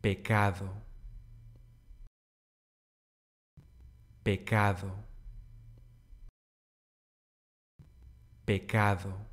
pecado, pecado, pecado.